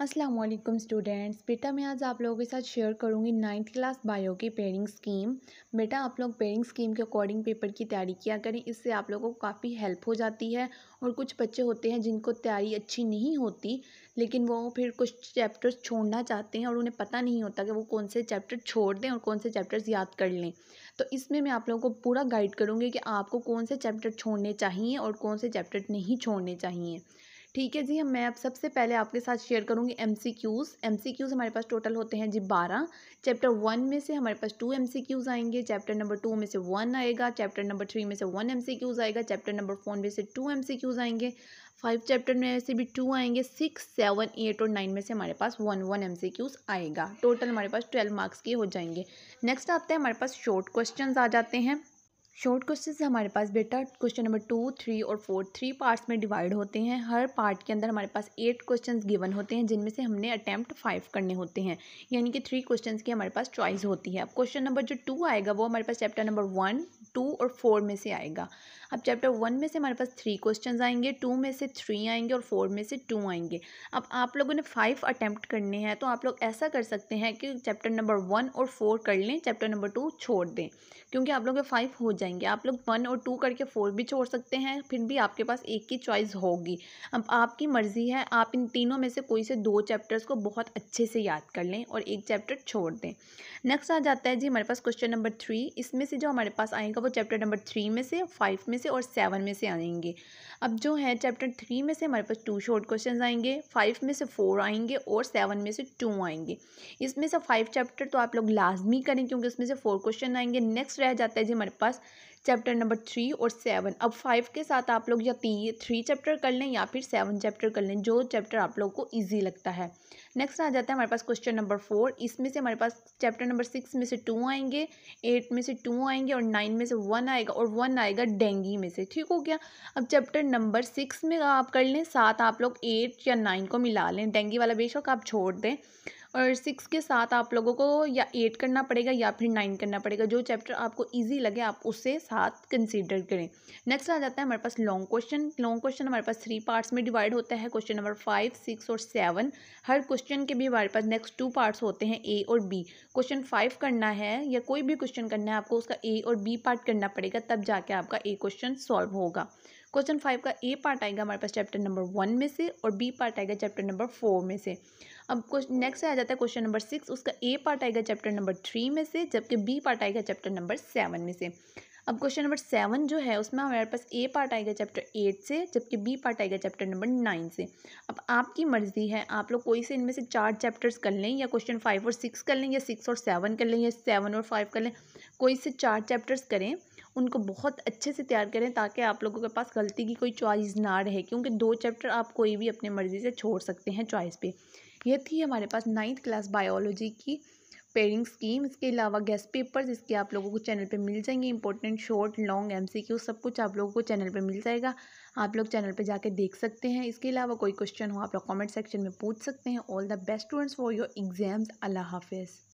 Aslam students बेटा मैं आज आप लोगों के साथ शेयर करूंगी नाइन्थ क्लास बायो की पेयरिंग स्कीम बेटा आप लोग पेयरिंग स्कीम के अकॉर्डिंग पेपर की तैयारी किया करें इससे आप लोगों को काफ़ी हेल्प हो जाती है और कुछ बच्चे होते हैं जिनको तैयारी अच्छी नहीं होती लेकिन वो फिर कुछ चैप्टर्स छोड़ना चाहते हैं और उन्हें पता नहीं होता कि वो कौन से चैप्टर छोड़ दें और कौन से चैप्टर्स याद कर लें तो इसमें मैं आप लोगों को पूरा गाइड करूँगी कि आपको कौन से चैप्टर छोड़ने चाहिए और कौन से चैप्टर नहीं छोड़ने चाहिए ठीक है जी हम मैं अब सबसे पहले आपके साथ शेयर करूंगी M C Qs M C Qs हमारे पास टोटल होते हैं जी बारह चैप्टर वन में से हमारे पास टू एम सी क्यूज़ आएंगे चैप्टर नंबर टू में से वन आएगा चैप्टर नंबर थ्री में से वन एम सी क्यूज़ आएगा चैप्टर नंबर फोर में से टू एम सी क्यूज़ आएंगे फाइव चैप्टर में से भी टू आएंगे सिक्स सेवन एट और नाइन में से हमारे पास one one M C Qs आएगा टोटल हमारे पास ट्वेल्व मार्क्स के हो जाएंगे नेक्स्ट आते हैं हमारे पास शॉर्ट क्वेश्चन आ जाते हैं शॉर्ट क्वेश्चन हमारे पास बेटा क्वेश्चन नंबर टू थ्री और फोर थ्री पार्ट्स में डिवाइड होते हैं हर पार्ट के अंदर हमारे पास एट क्वेश्चंस गिवन होते हैं जिनमें से हमने अटैम्प्ट फाइव करने होते हैं यानी कि थ्री क्वेश्चंस की हमारे पास चॉइस होती है अब क्वेश्चन नंबर जो टू आएगा वो हमारे पास चैप्टर नंबर वन टू और फोर में से आएगा अब चैप्टर वन में से हमारे पास थ्री क्वेश्चन आएंगे टू में से थ्री आएंगे और फोर में से टू आएंगे अब आप लोगों ने फाइव अटैम्प्ट करने हैं तो आप लोग ऐसा कर सकते हैं कि चैप्टर नंबर वन और फोर कर लें चैप्टर नंबर टू छोड़ दें क्योंकि आप लोग के फाइव हो जाएंगे आप लोग वन और टू करके फोर भी छोड़ सकते हैं फिर भी आपके पास एक की चॉइस होगी अब आपकी मर्ज़ी है आप इन तीनों में से कोई से दो चैप्टर्स को बहुत अच्छे से याद कर लें और एक चैप्टर छोड़ दें नेक्स्ट आ जाता है जी हमारे पास क्वेश्चन नंबर थ्री इसमें से जो हमारे पास आएगा वो चैप्टर नंबर थ्री में से फाइव में से और सेवन में से आएंगे अब जो है चैप्टर थ्री में से हमारे पास टू शॉर्ट क्वेश्चन आएंगे फाइव में से फोर आएंगे और सेवन में से टू आएंगे इसमें से फाइव चैप्टर तो आप लोग लाजमी करें क्योंकि उसमें से फोर क्वेश्चन आएंगे नेक्स्ट रह जाता है जी हमारे पास चैप्टर नंबर थ्री और सेवन अब फाइव के साथ आप लोग या ती थ्री चैप्टर कर लें या फिर सेवन चैप्टर कर लें जो चैप्टर आप लोग को ईजी लगता है नेक्स्ट आ जाता है हमारे पास क्वेश्चन नंबर फोर इसमें से हमारे पास चैप्टर नंबर सिक्स में से टू आएंगे एट में से टू आएंगे और नाइन में से वन आएगा और वन आएगा डेंगी में से ठीक हो गया अब चैप्टर नंबर सिक्स में आप कर लें साथ आप लोग एट या नाइन को मिला लें डेंगी वाला बेशक आप छोड़ दें और सिक्स के साथ आप लोगों को या एट करना पड़ेगा या फिर नाइन करना पड़ेगा जो चैप्टर आपको ईजी लगे आप उससे साथ कंसिडर करें नेक्स्ट आ जाता है हमारे पास लॉन्ग क्वेश्चन लॉन्ग क्वेश्चन हमारे पास थ्री पार्ट्स में डिवाइड होता है क्वेश्चन नंबर फाइव सिक्स और सेवन हर क्वेश्चन के भी हमारे पास नेक्स्ट टू पार्ट्स होते हैं ए और बी क्वेश्चन फाइव करना है या कोई भी क्वेश्चन करना है आपको उसका ए और बी पार्ट करना पड़ेगा तब जाके आपका ए क्वेश्चन सॉल्व होगा क्वेश्चन फाइव का ए पार्ट आएगा हमारे पास चैप्टर नंबर वन में से और बी पार्ट आएगा चैप्टर नंबर फोर में से अब नेक्स्ट आ जाता है क्वेश्चन नंबर सिक्स उसका ए पार्ट आएगा चैप्टर नंबर थ्री में से जबकि बी पार्ट आएगा चैप्टर नंबर सेवन में से अब क्वेश्चन नंबर सेवन जो है उसमें हमारे पास ए पार्ट आएगा चैप्टर एट से जबकि बी पार्ट आएगा चैप्टर नंबर नाइन से अब आपकी मर्ज़ी है आप लोग कोई से इनमें से चार चैप्टर्स कर लें या क्वेश्चन फाइव और सिक्स कर लें या सिक्स और सेवन कर लें या सेवन और फाइव कर लें कोई से चार चैप्टर्स करें उनको बहुत अच्छे से तैयार करें ताकि आप लोगों के पास गलती की कोई चॉइस ना रहे क्योंकि दो चैप्टर आप कोई भी अपने मर्ज़ी से छोड़ सकते हैं चॉइस पे यह थी हमारे पास नाइन्थ क्लास बायोलॉजी की पेयरिंग स्कीम इसके अलावा गेस्ट पेपर्स इसके आप लोगों को चैनल पे मिल जाएंगे इंपॉर्टेंट शॉर्ट लॉन्ग एमसीक्यू सब कुछ आप लोगों को चैनल पे मिल जाएगा आप लोग चैनल पे जाके देख सकते हैं इसके अलावा कोई क्वेश्चन हो आप लोग कमेंट सेक्शन में पूछ सकते हैं all the best students for your exams अल्लाह हाफिज़